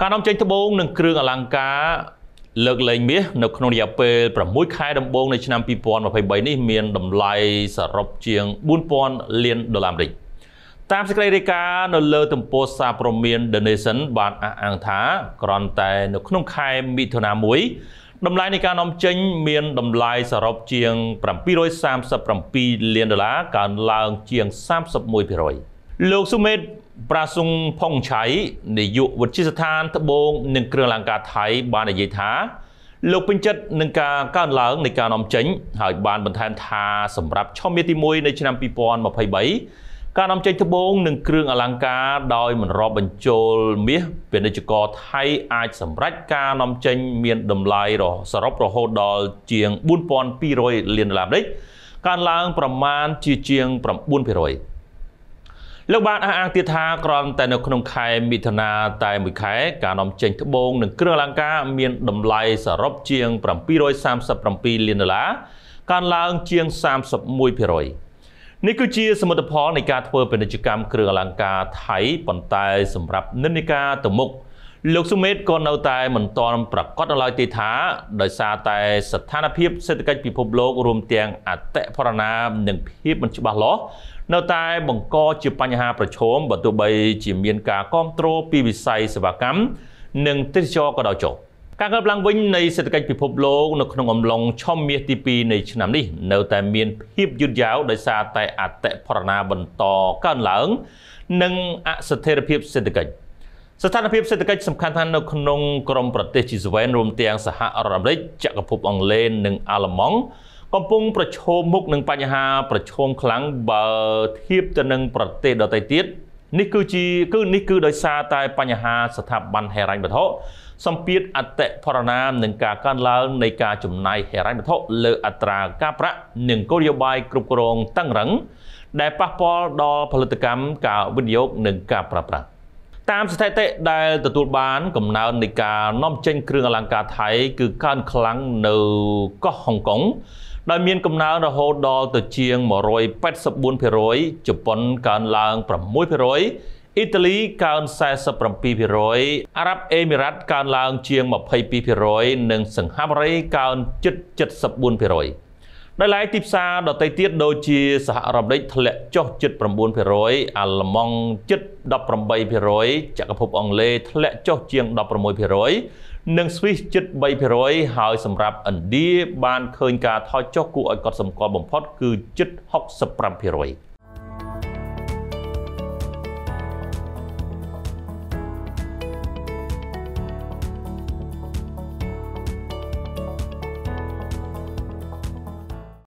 ការនាំចេញត្បូងនិងគ្រឿងអលង្ការលើកលែងមាសនៅក្នុងរយៈពេល6ខែដំបូងនៃឆ្នាំ2023នេះ មានតម្លៃសរុបជាង4000លានដុល្លារអាមេរិកតាមសេចក្តីរាយការណ៍នៅលើទំព័រសារព័ត៌មាន The Nation បានអះអាងថា ក្រន់តែនៅក្នុងខែមិថុនាមួយតម្លៃនៃការនាំចេញមានតម្លៃសរុបជាង737លានដុល្លារកើនឡើងជាង31%លោកស៊ូមេតប្រាសុងផុងឆៃនាយកវិទ្យាស្ថានត្បូងនិងគ្រឿងអលង្ការថៃ បាននិយាយថា លោកពេញចិត្តនឹងការកើនឡើងនៃការនាំចេញហើយបានបន្ថែមថាសម្រាប់ឆមាសទី1នៃឆ្នាំ2023ការនាំចេញត្បូងនិងគ្រឿងអលង្ការដោយមិនរាប់បញ្ចូល មាសពាណិជ្ជករថៃអាចសម្រេចការនាំចេញមានតម្លៃសរុបរហូតដល់ជាង4200លានដុល្លារអាមេរិកកើនឡើងប្រមាណជាជាង9%។លោកបានអះអាងទៀតថាក្រំតែនៅក្នុងខែមិថុនាតែមួយខែការនាំចេញត្បូងនិងគ្រឿងអលង្ការ មានតម្លៃសរុបជាង737លានដុល្លារកើនឡើងជាង31%នេះគឺជា សមិទ្ធផលនៃការធ្វើពាណិជ្ជកម្មគ្រឿងអលង្ការថៃប៉ុន្តែសម្រាប់និន្នាការទៅមុខលោកសុមេតក៏នៅតែមិនទាន់ប្រកាសឡើយទេថា ដោយសារតែស្ថានភាព សេដ្ឋកិច្ចពិភពលោក រួមទាំងអតិផរណានិងភាពមិនច្បាស់លាស់នៅតែបង្កជាបញ្ហាប្រឈមបើទោះបីជាមានការគ្រប់គ្រងពីវិស័យសេវាកម្មនិងទេសចរក៏ដោយចុះការកើនឡើងវិញនៃសេដ្ឋកិច្ចពិភពលោកនៅក្នុងអំឡុងឆមាសទី2នៃឆ្នាំនេះ នៅតែមានភាពយឺតយ៉ាវដោយសារតែអតិផរណាបន្តកើនឡើង និងអស្ថិរភាពសេដ្ឋកិច្ចស្ថានភាពសេដ្ឋកិច្ចសំខាន់ថានៅក្នុងក្រមប្រទេស G7 រួមទាំងសហរដ្ឋអាមេរិកចក្រភពអង់គ្លេសនិងអាល្លឺម៉ង់កំពុងប្រឈមមុខនឹងបញ្ហា ប្រឈមខ្លាំងបើធៀបទៅនឹងប្រទេសដទៃទៀតនេះគឺជាគឺនេះគឺដោយសារតែបញ្ហាស្ថាប័នហិរញ្ញវត្ថុសម្ពាធអតិផរណានិងការកើនឡើង នៃការចំណាយហិរញ្ញវត្ថុលើអត្រាការប្រាក់និងគោលនយោបាយគ្រប់គ្រងតឹងរឹងដែលប៉ះពាល់ដល់ផលិតកម្មការវិនិយោគនិងការប្រើប្រាស់តាមស្ថិតិដែលទទួលបានកំណើននៃការនាំចេញគ្រឿងអលង្ការថៃ គឺកើនខ្លាំងនៅកោះហុងកុងដែលមានកំណើនរហូតដល់ទៅជាង184%ជប៉ុនកើនឡើង6%អ៊ីតាលីកើន47%អារ៉ាប់អេមីរ៉ាត់កើនឡើងជាង22%និងសិង្ហបុរីកើនជិត74%ដោយឡែកទីផ្សារដទៃទៀតដូចជាសហរដ្ឋអាមេរិកធ្លាក់ចុះជិត9%អាល្លឺម៉ង់ជិត18%ចក្រភពអង់គ្លេសធ្លាក់ចុះជាង16%និងស្វីសជិត3%ហើយសម្រាប់ឥណ្ឌាបានឃើញការថយចុះគួរឲ្យកត់សម្គាល់បំផុត គឺជិត65%